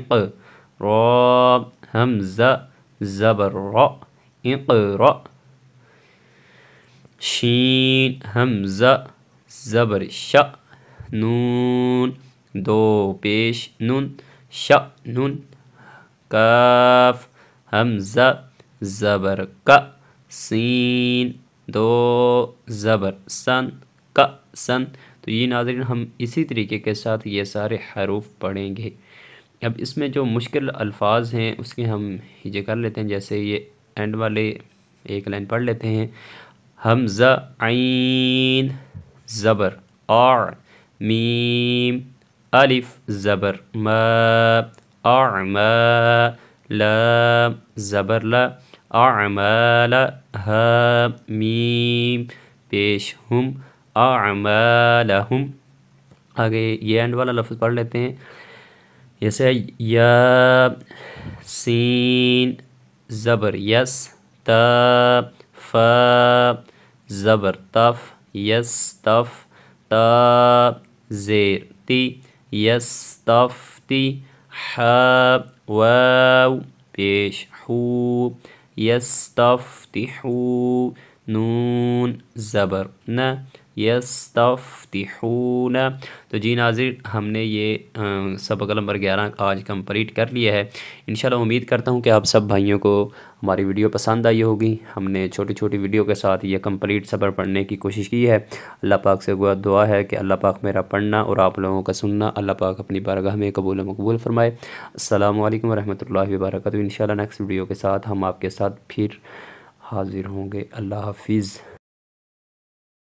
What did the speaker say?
رم زبر رق شین ہم زبر ش نون دو پیش نون ش نون کاف ف زبر کا سین دو زبر سن کا سن تو یہ ناظرین ہم اسی طریقے کے ساتھ یہ سارے حروف پڑھیں گے اب اس میں جو مشکل الفاظ ہیں اس کے ہم یہ کر لیتے ہیں جیسے یہ اینڈ والے ایک لائن پڑھ لیتے ہیں حمزہ عین زبر آر میم الف زبر م آ زبر لم میم پیش ہم آم لہم آگے یہ اینڈ والا لفظ پڑھ لیتے ہیں يس يا سين زبر يس تا فا زبر طف يس طف تا زير تي يس طف تي ح واو بيش حو يس تي حو نون زبر ن یستفتحون تو جی ناظر ہم نے یہ سبق نمبر گیارہ آج کمپلیٹ کر لیا ہے انشاءاللہ امید کرتا ہوں کہ آپ سب بھائیوں کو ہماری ویڈیو پسند آئی ہوگی ہم نے چھوٹی چھوٹی ویڈیو کے ساتھ یہ کمپلیٹ صبر پڑھنے کی کوشش کی ہے اللہ پاک سے گوا دعا ہے کہ اللہ پاک میرا پڑھنا اور آپ لوگوں کا سننا اللہ پاک اپنی بارگاہ میں قبول و مقبول فرمائے السلام علیکم ورحمۃ اللہ وبرکاتہ انشاءاللہ نیکسٹ ویڈیو کے ساتھ ہم آپ کے ساتھ پھر حاضر ہوں گے اللہ حافظ